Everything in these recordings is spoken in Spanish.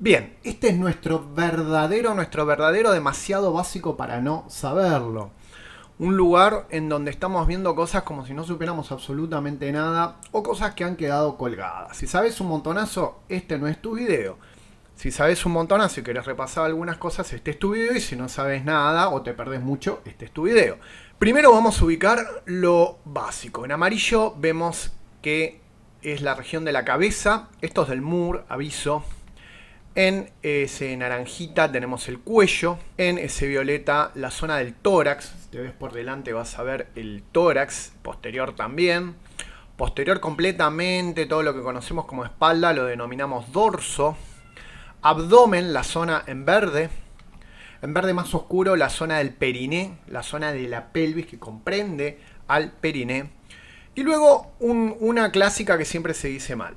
Bien, este es nuestro verdadero, nuestro verdadero demasiado básico para no saberlo. Un lugar en donde estamos viendo cosas como si no supiéramos absolutamente nada o cosas que han quedado colgadas. Si sabes un montonazo, este no es tu video. Si sabes un montonazo y quieres repasar algunas cosas, este es tu video. Y si no sabes nada o te perdés mucho, este es tu video. Primero vamos a ubicar lo básico. En amarillo vemos que es la región de la cabeza. Esto es del MUR, aviso. En ese naranjita tenemos el cuello. En ese violeta la zona del tórax. Si te ves por delante vas a ver el tórax. Posterior también. Posterior completamente, todo lo que conocemos como espalda lo denominamos dorso. Abdomen, la zona en verde. En verde más oscuro, la zona del periné, la zona de la pelvis que comprende al periné. Y luego una clásica que siempre se dice mal.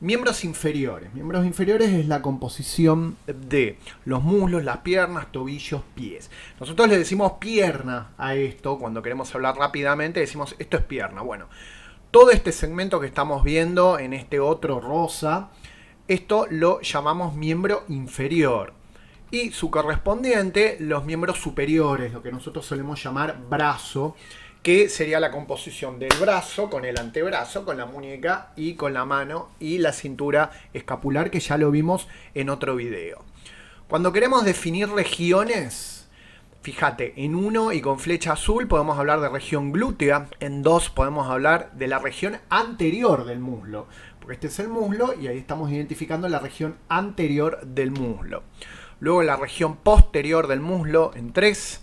Miembros inferiores. Miembros inferiores es la composición de los muslos, las piernas, tobillos, pies. Nosotros le decimos pierna a esto, cuando queremos hablar rápidamente, decimos esto es pierna. Bueno, todo este segmento que estamos viendo en este otro rosa, esto lo llamamos miembro inferior. Y su correspondiente, los miembros superiores, lo que nosotros solemos llamar brazo que sería la composición del brazo con el antebrazo, con la muñeca y con la mano y la cintura escapular que ya lo vimos en otro video. Cuando queremos definir regiones, fíjate, en 1 y con flecha azul podemos hablar de región glútea, en 2 podemos hablar de la región anterior del muslo, porque este es el muslo y ahí estamos identificando la región anterior del muslo. Luego la región posterior del muslo en 3,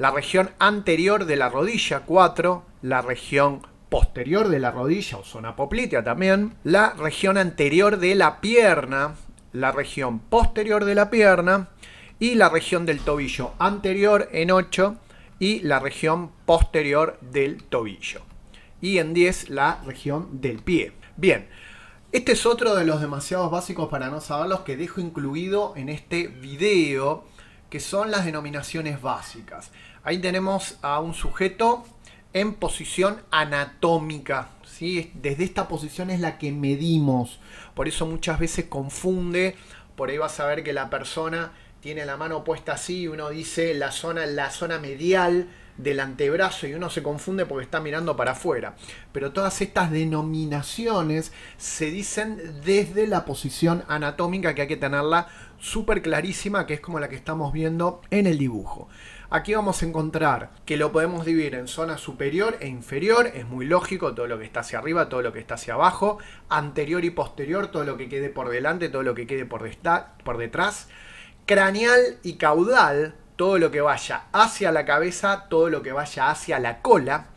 la región anterior de la rodilla 4, la región posterior de la rodilla o zona poplitea también, la región anterior de la pierna, la región posterior de la pierna y la región del tobillo anterior en 8 y la región posterior del tobillo. Y en 10 la región del pie. Bien, este es otro de los demasiados básicos para no saberlos que dejo incluido en este video que son las denominaciones básicas. Ahí tenemos a un sujeto en posición anatómica. ¿sí? Desde esta posición es la que medimos. Por eso muchas veces confunde. Por ahí vas a ver que la persona tiene la mano puesta así y uno dice la zona, la zona medial del antebrazo y uno se confunde porque está mirando para afuera. Pero todas estas denominaciones se dicen desde la posición anatómica que hay que tenerla súper clarísima, que es como la que estamos viendo en el dibujo. Aquí vamos a encontrar que lo podemos dividir en zona superior e inferior, es muy lógico, todo lo que está hacia arriba, todo lo que está hacia abajo, anterior y posterior, todo lo que quede por delante, todo lo que quede por, por detrás, craneal y caudal, todo lo que vaya hacia la cabeza, todo lo que vaya hacia la cola,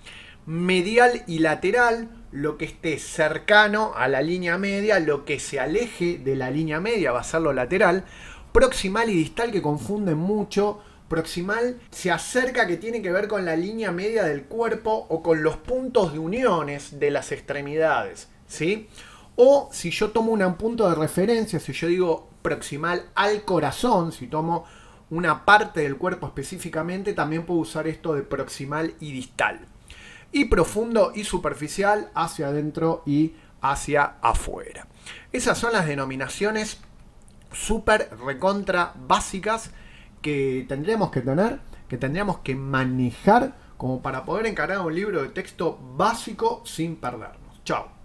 medial y lateral, lo que esté cercano a la línea media, lo que se aleje de la línea media va a ser lo lateral, proximal y distal que confunden mucho. Proximal se acerca que tiene que ver con la línea media del cuerpo o con los puntos de uniones de las extremidades, ¿sí? O si yo tomo un punto de referencia, si yo digo proximal al corazón, si tomo una parte del cuerpo específicamente, también puedo usar esto de proximal y distal. Y profundo y superficial, hacia adentro y hacia afuera. Esas son las denominaciones súper recontra básicas que tendríamos que tener, que tendríamos que manejar como para poder encarar un libro de texto básico sin perdernos. Chao.